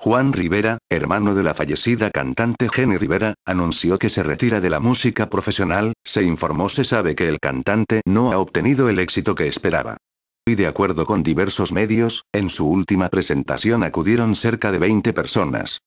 Juan Rivera, hermano de la fallecida cantante Jenny Rivera, anunció que se retira de la música profesional, se informó se sabe que el cantante no ha obtenido el éxito que esperaba. Y de acuerdo con diversos medios, en su última presentación acudieron cerca de 20 personas.